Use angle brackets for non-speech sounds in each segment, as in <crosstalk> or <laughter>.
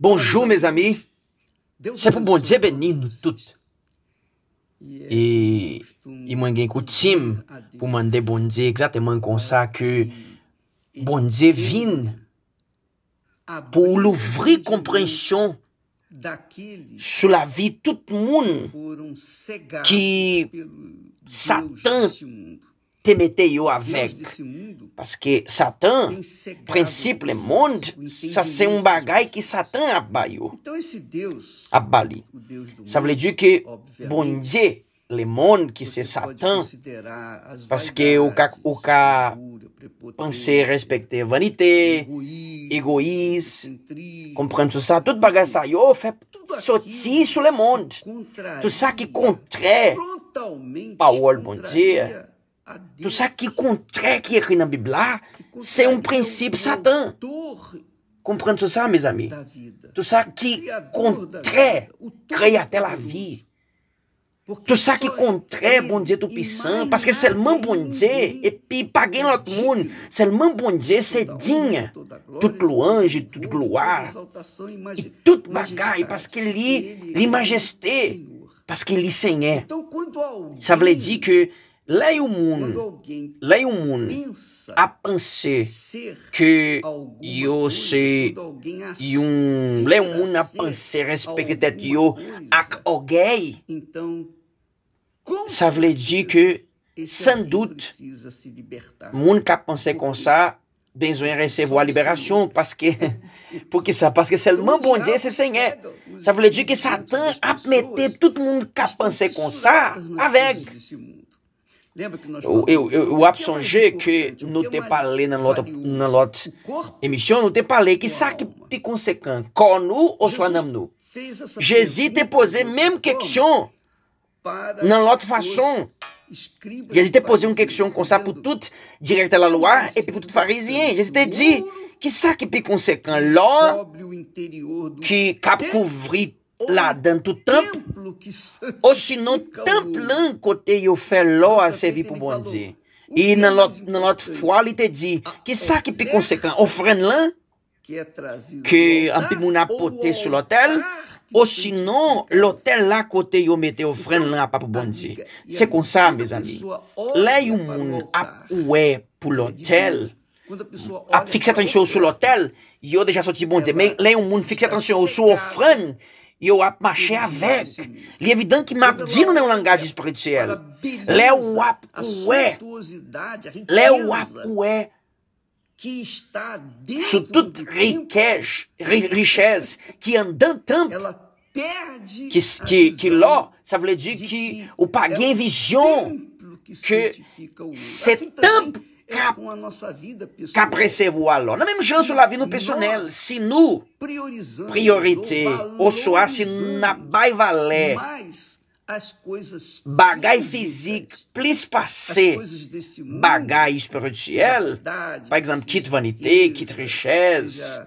Bonjou mè zami, se pou bondje ben nin nou tout. E y mwen gen koutim pou mande bondje exactement konsa ke bondje vin pou louvri komprensyon sou la vi tout moun ki satan te mette yo avek. Paske satan, prinsip le mond, sa bon se un bagay ki satan abayou. Abali. Sa vle di ki bondye le mond ki se satan. Paske ou ka panse respekte vanite, egois, komprende sou sa. Tout bagay sa yo fe soti sou le mond. Tout sa ki kontre pa ou al bondye. Tu sabe que kontre ki ekri nan bib la, se yon prinsip satan. Komprende tout sa, mes ami? Tout sa ki kontre kreate la vi. Tout sa ki kontre bon Dje tout pisan, paske selman bon Dje, epi pa gen lot moun, selman bon Dje se digne. Tout louange, tout gloire, tout bagay, paske li, li majesté, paske li seigne. Sa vle di que o mundo, a pensé então, que yo c'est un o mundo a pensé respecte yo ak Então, ça veut dire que sans doute moun ka pensé comme ça besoin recevoir libération parce que <laughs> porque ça parce que <laughs> seulement bon Dieu c'est Seigneur é. ça veut dire que Satan a mettre tout le monde qui a pensé comme ça avec eu, absonje que é não é tem Palê na lote na lot emissão, não tem Palê que saque de consequência, conu ou sua namnu. Jesus te posé mesmo questão na lote façon. Jesus te posé que questão com sapo tudo tout direct à la e tudo puis tout Jesus te dit que saque de lo ló que cap couvrir la dan tou tamp, ou sinon tamp lan kote yo fe ah, lo a sevi pou bondi. E nan lot fwa li te di, ki sa ki pi konsekwen, ofren lan, ki anpi moun apote sou lotel, ou sinon lotel la kote yo mete ofren lan apapou bondi. Se konsa, le yon moun apwe pou lotel, ap fikse atensyon sou lotel, yo deja soti bondi, le yon moun fikse atensyon sou ofren, e eu ap machea veg. Li que că não e un langaj despre el. Leu ap ue. Léo ap ue. que está dentro Isso tudo riquez, riquez, que andam tanto, ela perde que, que, que Ló, ça lhe dizer que, que o paguem é visão que c'est assim tempo cap cap recevoir Na mesma chance, lá la vie nous se no priorité, ou soar se n'a pas valer bagai físico, plus passé bagai espiritual, por exemplo, kit vanité, kit richesse,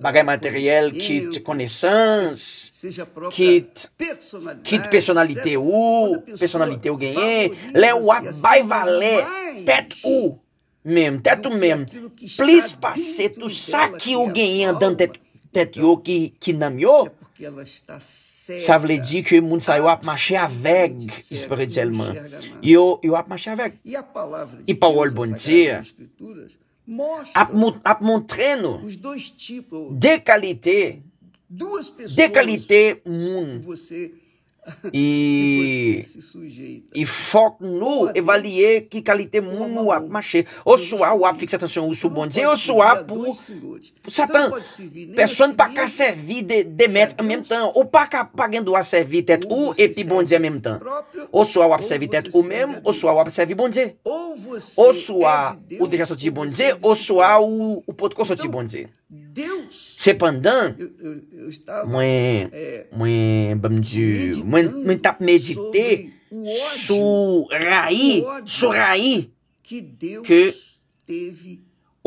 bagai ah, material kit connaissance, kit kit personalité ou, personalité ou gagné, les ou bay valer, tête ou, mesmo teto mem, plis paceto saque o que que namiou ki kinamyo. dizer que o mundo saiu a mache aveg espirituellement. Yo yo eu mache aveg. E a palavra de e Paulo Bontia ap, a montreno os de qualidade de qualidade mundo I fok nou evalye ki kalite moun wap mache Ou sou a wap fikse tansyon ou sou bondze Ou sou a pou satan Person pa ka servi de met an mem tan Ou pa ka pagando a servi tet ou epi bondze an mem tan Ou sou a wap servi tet ou mem Ou sou a wap servi bondze Ou sou a ou deja soti bondze Ou sou a ou potko soti bondze Deu Sepandan, mwen tap medite sou rayi ke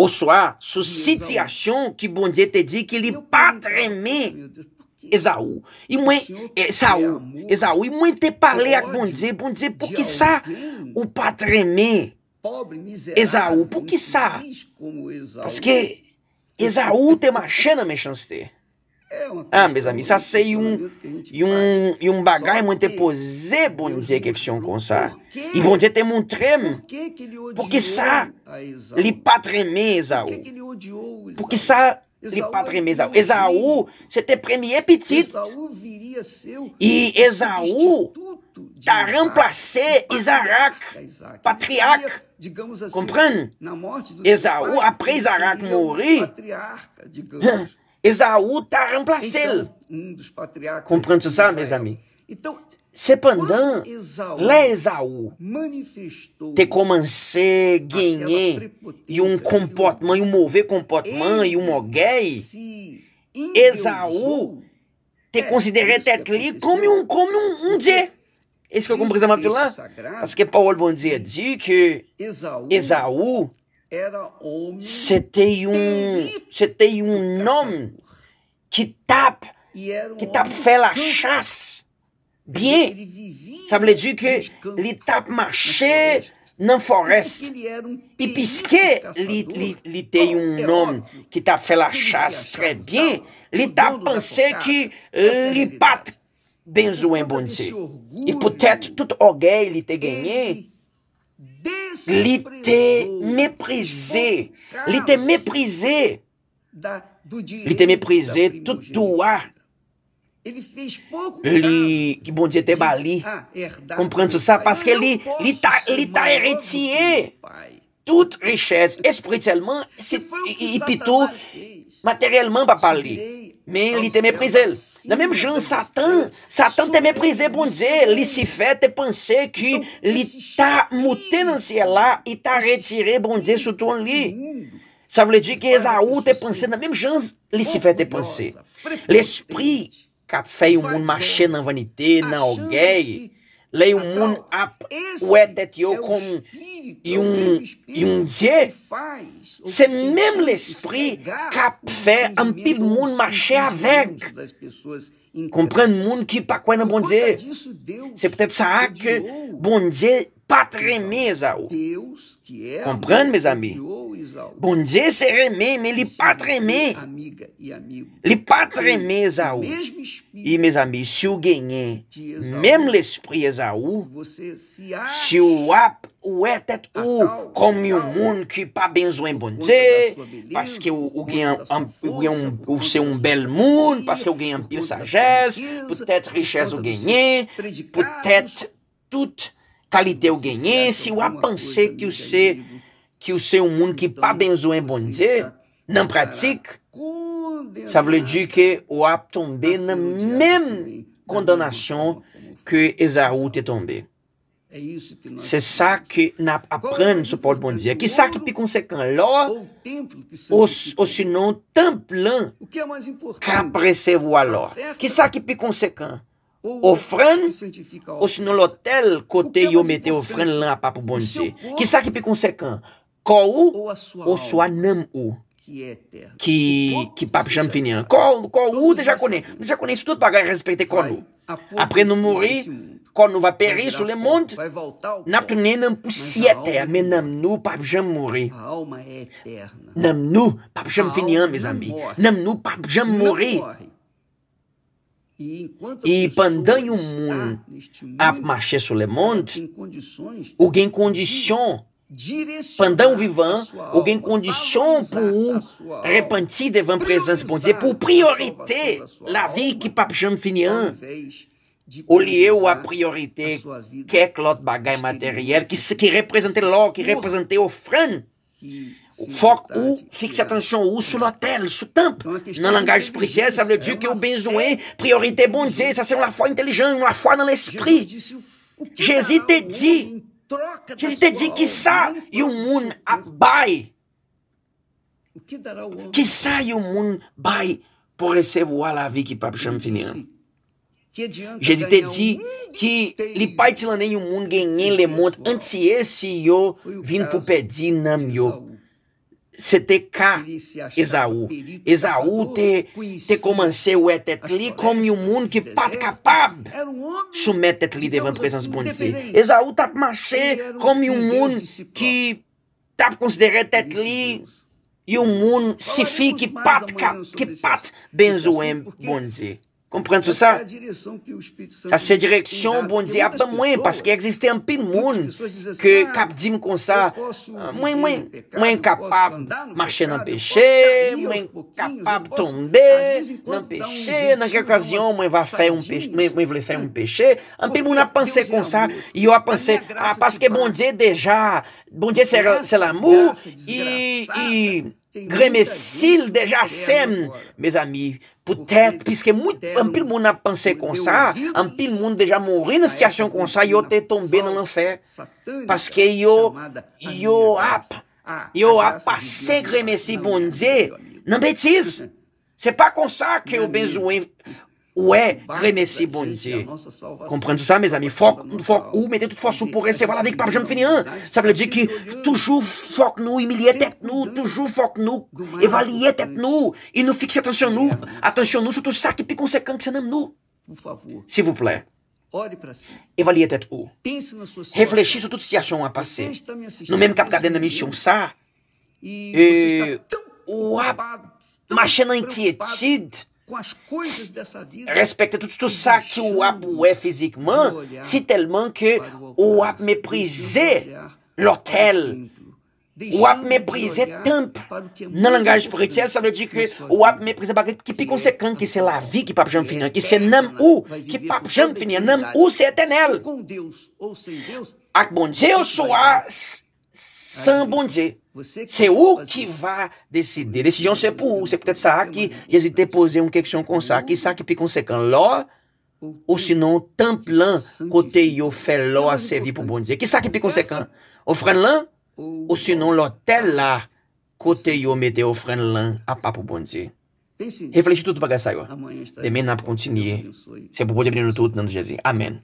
oswa sou sityasyon ki bondje te di ki li patremen Ezaou. Ezaou, Ezaou, mwen te pale ak bondje. Bondje, pou ki sa ou patremen Ezaou? Pou ki sa? Paske... Esaú tem uma de mexanste. É ah, mes amis, ça c'est um un, un bagay mwen te posé, bom dizer que kon sa. I E bom dizer tem um trem, porque li patreme Ezaou. Pou Porque sa li é patreme Ezaou. Esaú, você te premia pitit. E Esaú, t'a remplacé Isaac, patriarque. Digamos assim, Comprend? Esaú, après Isaac morrer, hum, Esaú t'a remplacé. Então, um Comprends sabe, meus amigos? Então, Cependant, lá é Esaú te commencé ganhar e um comportamento, um mover comportamento e um moguei, Esaú te considerou até ali como um, como um, um dizer. Eske komprezama pou la? Aske Paul Bondier di ke Ezaou se te yon se te yon nom ki tap ki tap fe la chas bien. Sa vle di ke li tap mache nan forest. Pi piske li te yon nom ki tap fe la chas tre bien. Li tap pense ki li pat kre besoin bon Dieu. Et peut-être tout orgueil il était gagné. Il te méprisé. Il était méprisé. Il te méprisé tout toi. Li, était bon Dieu te bali, comprendre tout ça parce qu'il ta, héritier ta toute richesse, spirituellement et puis tout matériellement papa pali. Men li teme priz el. Nan menm jan satan, satan teme priz el bondze. Li si fè te panse ki li ta mute nan si el la i ta retire bondze sou ton li. Sa vle di ki ez a ou te panse nan menm jan li si fè te panse. L'espri ka fè yon moun mache nan vanite, nan ogey, le yon moun ap wet et yo kon yon yon dje se menm l'esprit kap fe ampil moun marche avek kompren moun ki pa kwen yon bon dje se petet sa ak bon dje patre me za ou kompren me zambi Bounze se reme, me li pat reme. Li pat reme za ou. I me zami, si ou genye, mem l'esprit za ou, si ou ap, ou etet ou, komi ou moun ki pa benzoen bounze, paske ou genye, ou se un bel moun, paske ou genye anpil sa jes, potet riches ou genye, potet tout kalite ou genye, si ou ap panse ki ou se... ki ou se ou moun ki pa benzoen bondye, nan pratik, sa vle di ke ou ap tombe nan men kondonasyon ke ez aroute tombe. Se sa ke nap apren sou poul bondye. Ki sa ki pi konsekwen lor, ou sinon temp lan, ka presevo alor. Ki sa ki pi konsekwen, ofren, ou sinon lotel kote yo mete ofren lan ap ap bondye. Ki sa ki pi konsekwen, qual o sua namu que é que papcham finir qual qual o de jaconé de jaconé isso tudo pagar respeito quando après nous mourir quand nous va périr sur le monde n'aptu nenam poussière mais nam nous pas jamais mourir nam nous pas jamais finir mes amis nam nous pas jamais morrer E o mundo a marcher sur le monde, alguém condição Pendant vivant, alguém condition pour repentir devant présence bon Dieu, pour priorité la vie qui pape jamais finir. Ou lié ou à priorité quelque autre bagage matériel qui, qui représentait l'or, qui représentait offrande. Foc ou fixe atenção ou sur l'autel, sur le temple. Dans langage spirituel, ça veut dire que o besoin, priorité bon Dieu, ça c'est la foi intelligente, uma foi dans l'esprit. Jésus te dit, Je zite di ki sa yon moun bay pou resev wala viki pap chan finyan. Je zite di ki li pay tilane yon moun gen yen le moun an tiye si yo vin pou pedi nan yo. Se te ka Ezaou, Ezaou te komanse ou e tet li kom yon moun ki pat kapab soumet tet li devan prezons bonzi. Ezaou tap mache kom yon moun ki tap konsidere tet li yon moun si fi ki pat benzouen bonzi. kompren tout sa, sa se direksyon bon di, apan mwen, paske existen anpil moun, ke kap di m kon sa, mwen mwen, mwen kapab, mache nan peche, mwen kapab tombe, nan peche, nan kèk wazyon mwen vle fè un peche, anpil moun apansè kon sa, yo apansè, apaske bon di deja, bon di se l'amou, i greme sil deja sen, mes amy, Poutet, piske mpil moun ap panse kon sa, mpil moun deja moun rin stasyon kon sa, yo te tombe nan l'anfer. Paske yo ap, yo ap pase kremesi bondze nan betis. Se pa kon sa ki yo bezwen... Où est Rémessi Bondi Comprenez-vous ça, mes amis Foc, foc où mettez toute force pour recevoir avec Pape Jean Finien. Ça veut dire que toujours foc nous, humilier tête nous, toujours foc nous, évaluer tête nous, et nous fixer attention nous, é, attention nous sur tout ça qui est conséquent que nous. É S'il vous plaît. Evaluer tête où Réfléchir sur toute situation à passer. Nous même cap garder la mission ça. Et ou marcher dans inquiétude. respekte tout tout sa ki ou ap oue fizikman, si telman ki ou ap meprize lotel, ou ap meprize temp, nan langaj espiritu, sa de di ki ou ap meprize bagri, ki pi konsekant, ki se lavi ki pap jam finan, ki se nam ou, ki pap jam finan, nam ou se eten el, ak bon deus ou as, san bondze. Se ou ki va deside. Desijon se pou ou. Se pou tete sa a ki jezi te pose un keksyon kon sa. Ki sa ki pikonsen kan lo ou sinon tan plan kote yo fe lo a sevi pou bondze. Ki sa ki pikonsen kan ofren lan ou sinon lo tel la kote yo mete ofren lan a pa pou bondze. Reflejte toutu baga sa yo. Deme nan pou kontinye. Se pou poti akini nou toutu nan jezi. Amen.